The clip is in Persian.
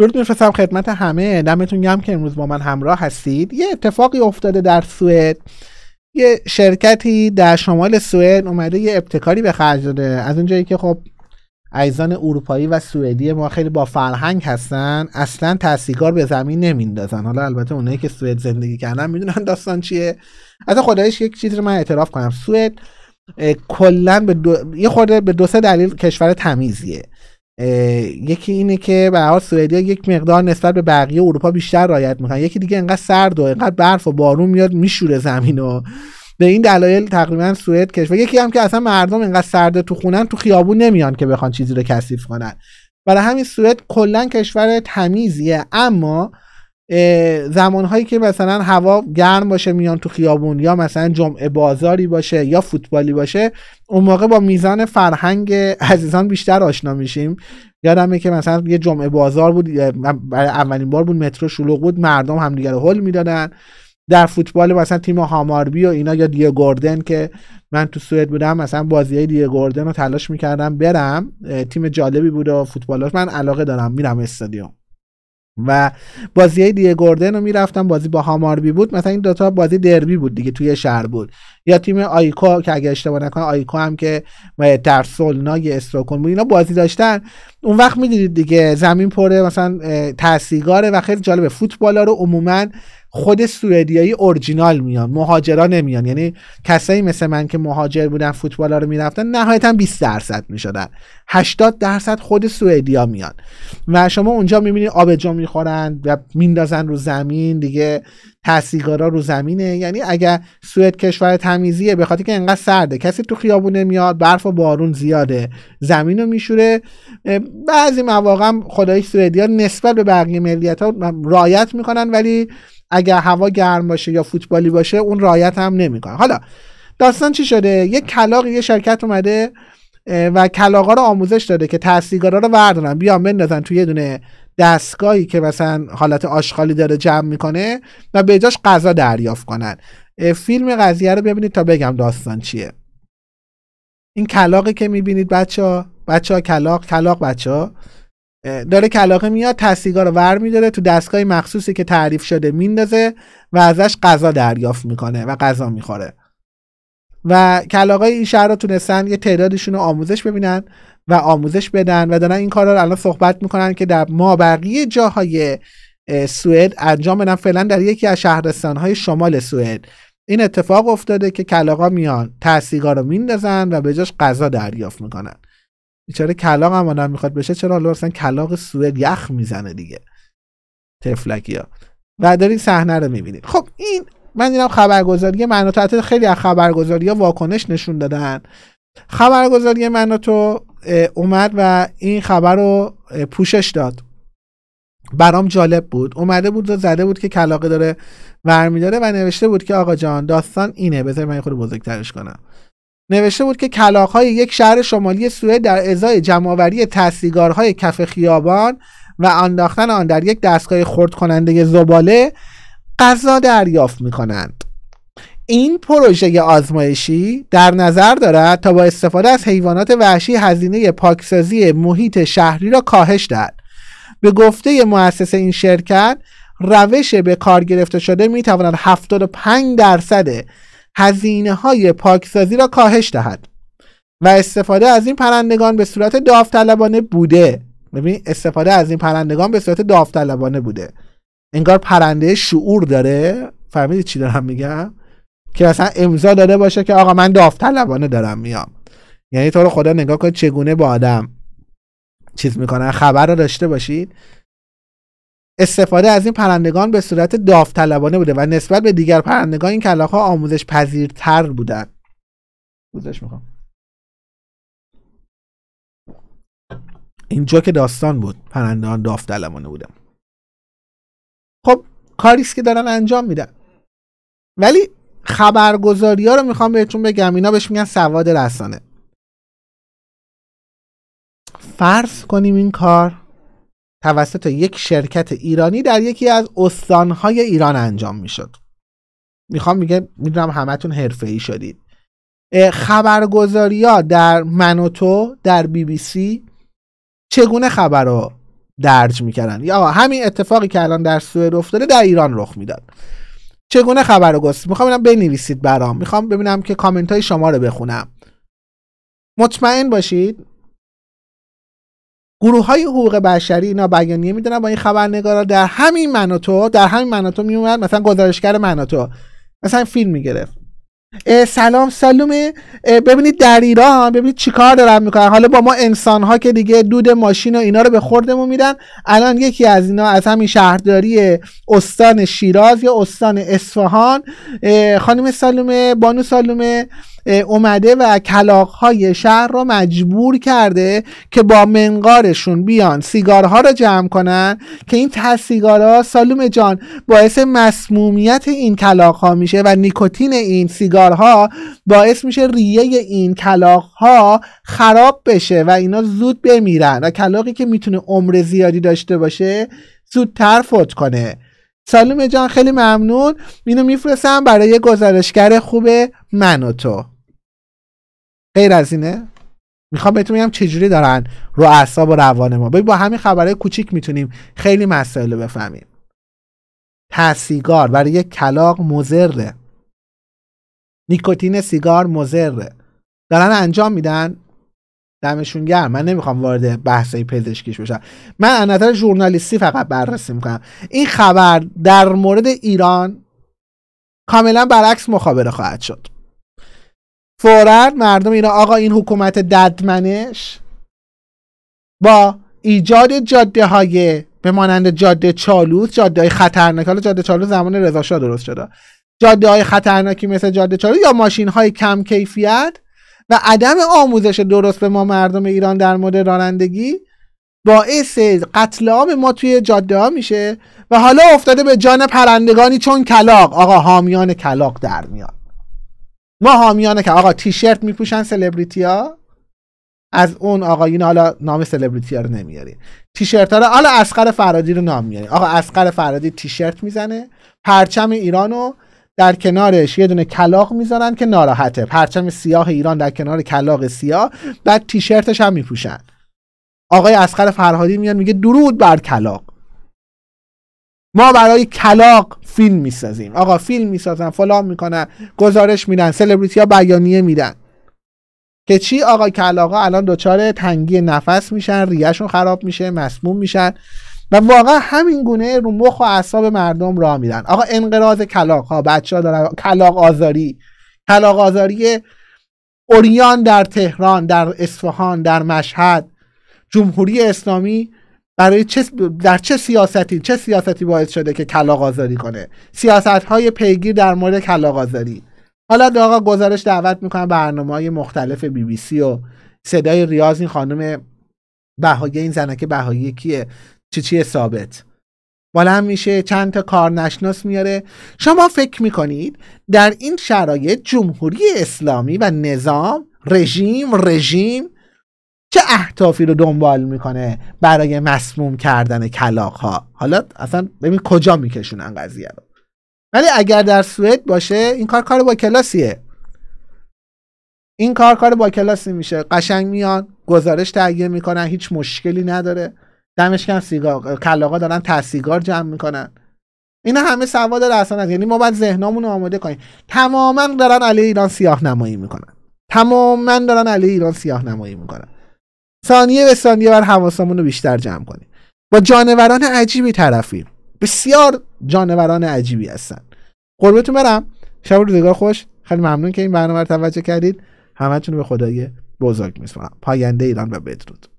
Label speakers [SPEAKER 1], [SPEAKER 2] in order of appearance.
[SPEAKER 1] درود میفرستم خدمت همه دمتون گم که امروز با من همراه هستید یه اتفاقی افتاده در سوئد یه شرکتی در شمال سوئد اومده یه ابتکاری به خرج داده از اونجایی که خب ایزان اروپایی و سوئدی ما خیلی با فرهنگ هستن اصلا تاثیرگذار به زمین نمیندازن حالا البته اونایی که سوئد زندگی کردن میدونن داستان چیه از خدایش یک چیزی رو من اعتراف کنم سوئد کلا به دو... یه خورده به دو سه دلیل کشور تمیزیه یکی اینه که به حال سوئدیا یک مقدار نسبت به بقیه اروپا بیشتر رایت میکنن یکی دیگه انقدر سرد و انقدر برف و بارون میاد میشوره زمین و به این دلایل تقریبا سوئد کشور یکی هم که اصلا مردم انقدر سرد تو خونن تو خیابون نمیان که بخوان چیزی رو کثیف کنن برای همین سوئد کلا کشور تمیزیه اما زمانهایی که مثلا هوا گرم باشه میان تو خیابون یا مثلا جمعه بازاری باشه یا فوتبالی باشه اون موقع با میزان فرهنگ عزیزان بیشتر آشنا میشیم یادمه که مثلا یه جمعه بازار بود برای اولین بار بود مترو شلوغ بود مردم همدیگه رو هل میدادن در فوتبال مثلا تیم هاماربی و اینا یا دیه گوردن که من تو سوئد بودم مثلا بازی های دیه گوردن رو تلاش میکردم برم تیم جالبی بود و فوتبالاش من علاقه دارم میرم استادیوم و بازی های دیگه گوردن رو میرفتم بازی با هاماربی بود مثلا این دوتا بازی دربی بود دیگه توی شهر بود یا تیم آیکو که اگه اشتباه نکنم آیکو هم که در سلنای استروکون بود اینا بازی داشتن اون وقت میدیدید دیگه زمین پره مثلا تاثیرگاره و خیلی جالبه فوتبال ها رو عموما خود سوئدیایی اورجینال میان مهاجرا نمیان یعنی کسایی مثل من که مهاجر بودن فوتبال ها رو میرفتن نهایتا 20 درصد میشدن 80 درصد خود سوئدیا میان و شما اونجا میبینید آبجو میخورن و میندازن رو زمین دیگه تاسیگارا رو زمینه یعنی اگر سوئد کشور تمیزیه به خاطر که انقدر سرده کسی تو خیابون میاد برف و بارون زیاده زمین رو میشوره بعضی مواقع خدای سوئدیا نسبت به بقیه ملیت ها رایت میکنن ولی اگر هوا گرم باشه یا فوتبالی باشه اون رایت هم نمیکنه حالا داستان چی شده یه کلاق یه شرکت اومده و کلاغا رو آموزش داده که تاثیرگارا رو بردارن بیان بندازن توی یه دونه دستگاهی که مثلا حالت آشغالی داره جمع میکنه و به جاش غذا دریافت کنن فیلم قضیه رو ببینید تا بگم داستان چیه این کلاقی که میبینید بچه ها بچه ها کلاق کلاق بچه ها داره کلاقه میاد تاسیگا رو ور میداره تو دستگاه مخصوصی که تعریف شده میندازه و ازش غذا دریافت میکنه و غذا میخوره و کلاقای این شهر رو تونستن یه تعدادشون رو آموزش ببینن و آموزش بدن و دارن این کار رو الان صحبت میکنن که در مابقی جاهای سوئد انجام بدن فعلا در یکی از شهرستانهای شمال سوئد این اتفاق افتاده که کلاقا میان تاسیگا رو میندازن و به جاش غذا دریافت میکنن بیچاره کلاق هم میخواد بشه چرا حالا اصلا کلاق سوئد یخ میزنه دیگه تفلکی ها و دارین صحنه رو میبینید خب این من دیدم خبرگزاری منو تو خیلی از خبرگزاری واکنش نشون دادن خبرگزاری منو تو اومد و این خبر رو پوشش داد برام جالب بود اومده بود و زده بود که کلاقه داره ورمیداره و نوشته بود که آقا جان داستان اینه بذار من خود بزرگترش کنم نوشته بود که های یک شهر شمالی سوئد در ازای جمعآوری های کف خیابان و انداختن آن در یک دستگاه خرد کننده زباله غذا دریافت می کنند. این پروژه آزمایشی در نظر دارد تا با استفاده از حیوانات وحشی هزینه پاکسازی محیط شهری را کاهش دهد به گفته مؤسس این شرکت روش به کار گرفته شده می تواند 75 درصد هزینه های پاکسازی را کاهش دهد و استفاده از این پرندگان به صورت داوطلبانه بوده ببین استفاده از این پرندگان به صورت داوطلبانه بوده انگار پرنده شعور داره فهمیدی چی دارم میگم که مثلا امضا داده باشه که آقا من داوطلبانه دارم میام یعنی تو رو خدا نگاه کن چگونه با آدم چیز میکنن خبر رو داشته باشید استفاده از این پرندگان به صورت داوطلبانه بوده و نسبت به دیگر پرندگان این کلاغ‌ها ها آموزش پذیرتر بودند گوزش میخوام اینجا که داستان بود پرندگان داوطلبانه بودند. خب کاریست که دارن انجام میدن ولی خبرگزاری ها رو میخوام بهتون بگم اینا بهش میگن سواد رسانه فرض کنیم این کار توسط یک شرکت ایرانی در یکی از استانهای ایران انجام میشد میخوام میگه میدونم همتون حرفه ای شدید خبرگزاری ها در منوتو در بی بی سی چگونه خبر رو درج میکردن یا همین اتفاقی که الان در سوئد افتاده در ایران رخ میداد چگونه خبر رو گست میخوام بنویسید برام میخوام ببینم که کامنت های شما رو بخونم مطمئن باشید گروه های حقوق بشری اینا بیانیه میدونن با این خبرنگارا در همین مناتو، در همین مناتو میومد مثلا گزارشگر مناتو، مثلا فیلم میگرفت سلام سالومه ببینید در ایران ببینید چیکار دارن میکنن حالا با ما انسان ها که دیگه دود ماشین و اینا رو به خوردمون میدن الان یکی از اینا از همین شهرداری استان شیراز یا استان اصفهان خانم سالومه بانو سالومه اومده و کلاقهای شهر رو مجبور کرده که با منقارشون بیان سیگارها رو جمع کنن که این ته سیگارها سالوم جان باعث مسمومیت این کلاقها میشه و نیکوتین این سیگارها باعث میشه ریه این کلاقها خراب بشه و اینا زود بمیرن و کلاقی که میتونه عمر زیادی داشته باشه زودتر فوت کنه سالوم جان خیلی ممنون اینو میفرستم برای گزارشگر خوب من و تو غیر از اینه میخوام بهتون بگم چجوری دارن رو اعصاب و روان ما با همین خبرهای کوچیک میتونیم خیلی مسائل بفهمیم سیگار برای یک کلاق مزره نیکوتین سیگار مزره دارن انجام میدن دمشون گرم من نمیخوام وارد بحثای پزشکیش بشم من از نظر ژورنالیستی فقط بررسی میکنم این خبر در مورد ایران کاملا برعکس مخابره خواهد شد فورا مردم ایران آقا این حکومت ددمنش با ایجاد جاده های به مانند جاده چالوس جاده های خطرناک حالا جاده چالوس زمان رضا درست شده جاده های خطرناکی مثل جاده چالوس یا ماشین های کم کیفیت و عدم آموزش درست به ما مردم ایران در مورد رانندگی باعث قتل عام ما توی جاده ها میشه و حالا افتاده به جان پرندگانی چون کلاق آقا حامیان کلاق در میاد ما حامیانه که آقا تیشرت میپوشن سلبریتی ها از اون آقایین حالا نام سلبریتی ها رو نمیاری تیشرت ها رو حالا اسقر فرادی رو نام میاری آقا اسقر فرادی تیشرت میزنه پرچم ایران در کنارش یه دونه کلاق میذارن که ناراحته پرچم سیاه ایران در کنار کلاق سیاه بعد تیشرتش هم میپوشن آقای اسقر فرهادی میاد میگه درود بر کلاق ما برای کلاق فیلم میسازیم آقا فیلم میسازن فلان میکنن گزارش میدن سلبریتی ها بیانیه میدن که چی آقا کلاقا الان دچار تنگی نفس میشن ریهشون خراب میشه مسموم میشن و واقعا همین گونه رو مخ و اعصاب مردم راه میدن آقا انقراض کلاق ها بچه ها دارن کلاق آزاری کلاق آزاری اوریان در تهران در اصفهان در مشهد جمهوری اسلامی برای چه در چه سیاستی چه سیاستی باعث شده که کلاق آزاری کنه سیاست های پیگیر در مورد کلاق آزاری حالا به آقا گزارش دعوت میکنه برنامه های مختلف بی بی سی و صدای ریاض این خانم بهایی این زنک بهایی کیه چی چیه ثابت بالا میشه چند تا کارنشناس میاره شما فکر میکنید در این شرایط جمهوری اسلامی و نظام رژیم رژیم چه اهدافی رو دنبال میکنه برای مسموم کردن کلاق ها حالا اصلا ببین کجا میکشونن قضیه رو ولی اگر در سوئد باشه این کار کار با کلاسیه این کار کار با کلاسی میشه قشنگ میان گزارش تهیه میکنن هیچ مشکلی نداره دمش کم سیگار کلاقا دارن تسیگار جمع میکنن اینا همه سواد رسانه یعنی ما باید ذهنمون رو آماده کنیم تماما دارن علیه ایران سیاه نمایی میکنن تماما دارن علی ایران سیاه نمایی میکنن ثانیه به ثانیه بر حواسمون رو بیشتر جمع کنیم با جانوران عجیبی طرفیم بسیار جانوران عجیبی هستن قربتون برم شب روزگار خوش خیلی ممنون که این برنامه رو توجه کردید همتون به خدای بزرگ میسپارم پاینده ایران و بدرود